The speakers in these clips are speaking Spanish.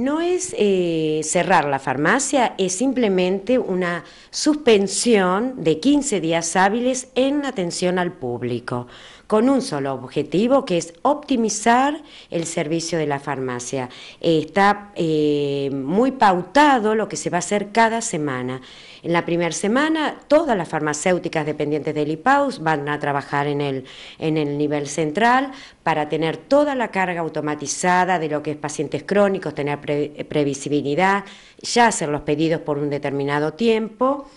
No es eh, cerrar la farmacia, es simplemente una suspensión de 15 días hábiles en atención al público, con un solo objetivo que es optimizar el servicio de la farmacia. Eh, está eh, muy pautado lo que se va a hacer cada semana. En la primera semana, todas las farmacéuticas dependientes del IPAUS van a trabajar en el, en el nivel central para tener toda la carga automatizada de lo que es pacientes crónicos, tener previsibilidad, ya hacer los pedidos por un determinado tiempo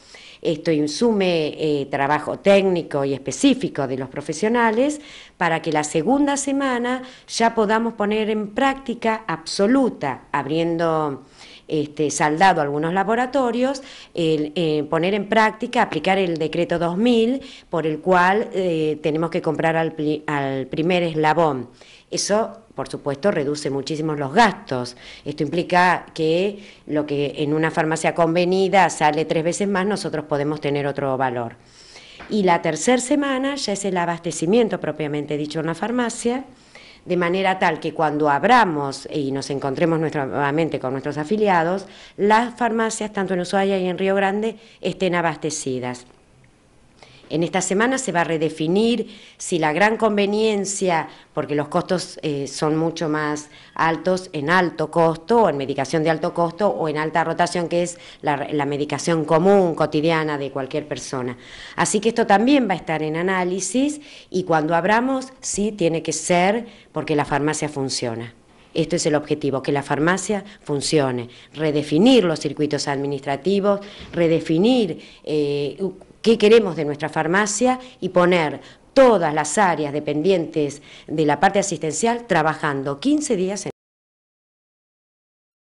esto insume eh, trabajo técnico y específico de los profesionales para que la segunda semana ya podamos poner en práctica absoluta, abriendo este, saldado algunos laboratorios, eh, poner en práctica, aplicar el decreto 2000, por el cual eh, tenemos que comprar al, primer eslabón. Eso por supuesto, reduce muchísimo los gastos. Esto implica que lo que en una farmacia convenida sale tres veces más, nosotros podemos tener otro valor. Y la tercera semana ya es el abastecimiento propiamente dicho en la farmacia, de manera tal que cuando abramos y nos encontremos nuevamente con nuestros afiliados, las farmacias, tanto en Ushuaia y en Río Grande, estén abastecidas. En esta semana se va a redefinir si la gran conveniencia, porque los costos eh, son mucho más altos en alto costo o en medicación de alto costo o en alta rotación, que es la medicación común, cotidiana de cualquier persona. Así que esto también va a estar en análisis y cuando abramos, sí, tiene que ser porque la farmacia funciona. Esto es el objetivo, que la farmacia funcione, redefinir los circuitos administrativos, redefinir eh, qué queremos de nuestra farmacia y poner todas las áreas dependientes de la parte asistencial trabajando 15 días en